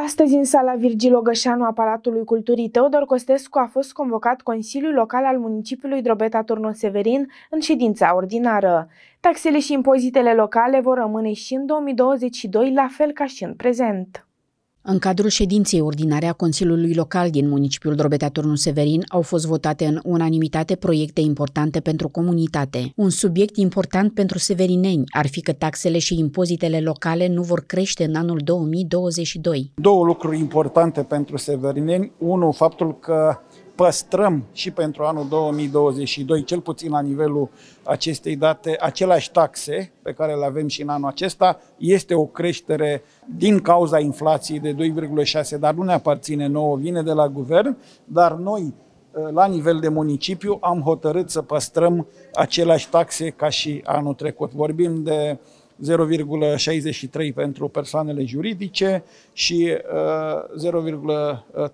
Astăzi, în sala Virgil Ogășanu a Palatului Culturii Teodor Costescu a fost convocat Consiliul Local al municipiului Drobeta Turnul Severin în ședința ordinară. Taxele și impozitele locale vor rămâne și în 2022, la fel ca și în prezent. În cadrul ședinței ordinare a Consiliului Local din municipiul Drobeta Turnu Severin au fost votate în unanimitate proiecte importante pentru comunitate. Un subiect important pentru severineni ar fi că taxele și impozitele locale nu vor crește în anul 2022. Două lucruri importante pentru severineni. Unul, faptul că păstrăm și pentru anul 2022, cel puțin la nivelul acestei date, aceleași taxe pe care le avem și în anul acesta. Este o creștere din cauza inflației de 2,6, dar nu ne aparține nouă, vine de la guvern, dar noi eh, la nivel de municipiu am hotărât să păstrăm aceleași taxe ca și anul trecut. Vorbim de 0,63 pentru persoanele juridice și 0,3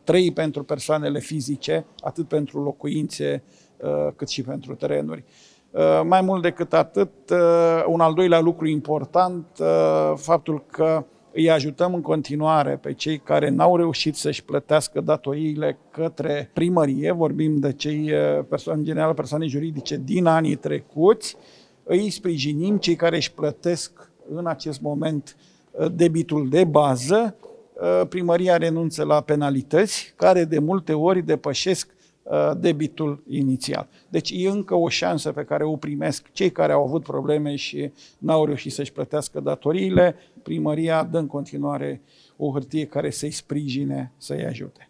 uh, pentru persoanele fizice, atât pentru locuințe uh, cât și pentru terenuri. Uh, mai mult decât atât, un al doilea lucru important, faptul că îi ajutăm în continuare pe cei care n-au reușit să-și plătească datoriile către primărie, vorbim de cei, în general persoane juridice din anii trecuți, îi sprijinim cei care își plătesc în acest moment uh, debitul de bază. Uh, primăria renunță la penalități care de multe ori depășesc uh, debitul inițial. Deci e încă o șansă pe care o primesc cei care au avut probleme și n-au reușit să-și plătească datoriile. Primăria dă în continuare o hârtie care să-i sprijine, să-i ajute.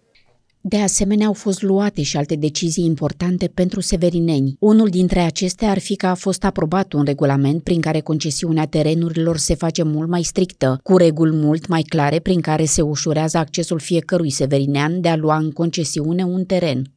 De asemenea, au fost luate și alte decizii importante pentru severineni. Unul dintre acestea ar fi că a fost aprobat un regulament prin care concesiunea terenurilor se face mult mai strictă, cu reguli mult mai clare prin care se ușurează accesul fiecărui severinean de a lua în concesiune un teren.